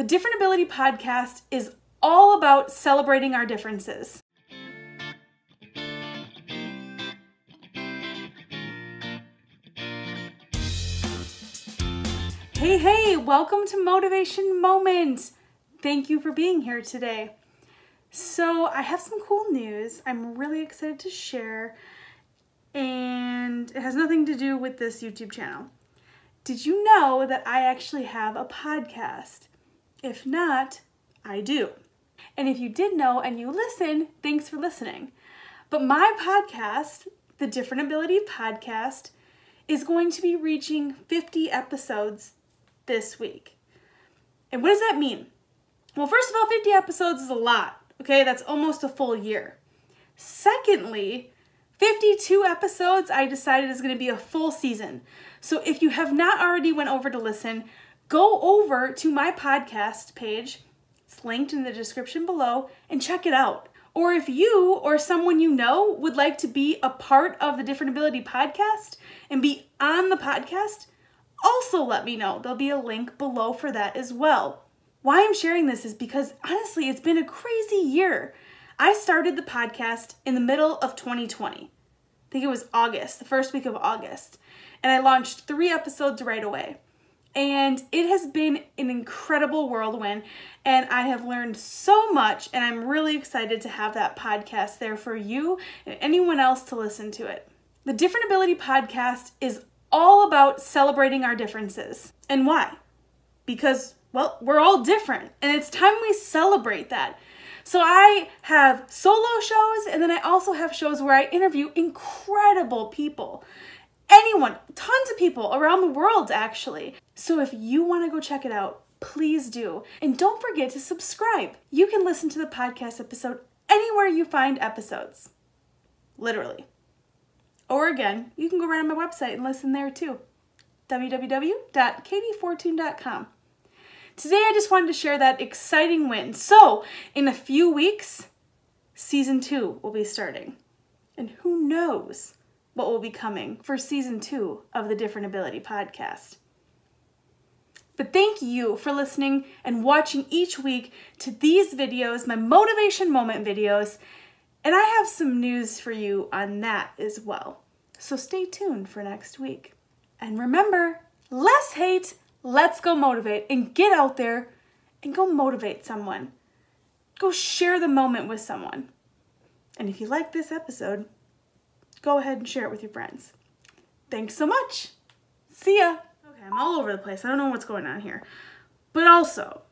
The Different Ability Podcast is all about celebrating our differences. Hey, hey, welcome to Motivation Moment. Thank you for being here today. So, I have some cool news I'm really excited to share, and it has nothing to do with this YouTube channel. Did you know that I actually have a podcast? If not, I do. And if you did know and you listen, thanks for listening. But my podcast, the Different Ability Podcast, is going to be reaching 50 episodes this week. And what does that mean? Well, first of all, 50 episodes is a lot, okay? That's almost a full year. Secondly, 52 episodes I decided is going to be a full season. So if you have not already went over to listen, go over to my podcast page. It's linked in the description below and check it out. Or if you or someone you know would like to be a part of the Different Ability podcast and be on the podcast, also let me know. There'll be a link below for that as well. Why I'm sharing this is because honestly, it's been a crazy year. I started the podcast in the middle of 2020. I think it was August, the first week of August, and I launched three episodes right away and it has been an incredible whirlwind and i have learned so much and i'm really excited to have that podcast there for you and anyone else to listen to it the different ability podcast is all about celebrating our differences and why because well we're all different and it's time we celebrate that so i have solo shows and then i also have shows where i interview incredible people anyone, tons of people around the world actually. So if you want to go check it out, please do. And don't forget to subscribe. You can listen to the podcast episode anywhere you find episodes. Literally. Or again, you can go right on my website and listen there too www.katiefortune.com. Today I just wanted to share that exciting win. So, in a few weeks, season two will be starting. And who knows? what will be coming for season two of the Different Ability podcast. But thank you for listening and watching each week to these videos, my motivation moment videos, and I have some news for you on that as well. So stay tuned for next week. And remember, less hate, let's go motivate and get out there and go motivate someone. Go share the moment with someone. And if you like this episode, go ahead and share it with your friends. Thanks so much. See ya. Okay, I'm all over the place. I don't know what's going on here. But also,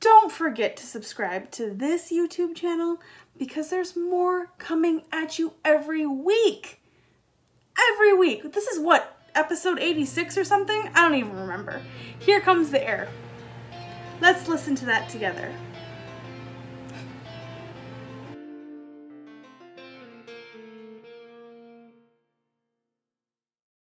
don't forget to subscribe to this YouTube channel because there's more coming at you every week. Every week. This is what, episode 86 or something? I don't even remember. Here comes the air. Let's listen to that together.